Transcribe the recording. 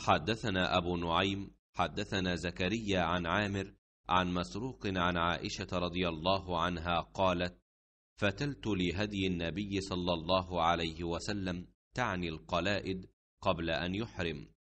حدثنا أبو نعيم حدثنا زكريا عن عامر عن مسروق عن عائشة رضي الله عنها قالت فتلت لهدي النبي صلى الله عليه وسلم تعني القلائد قبل أن يحرم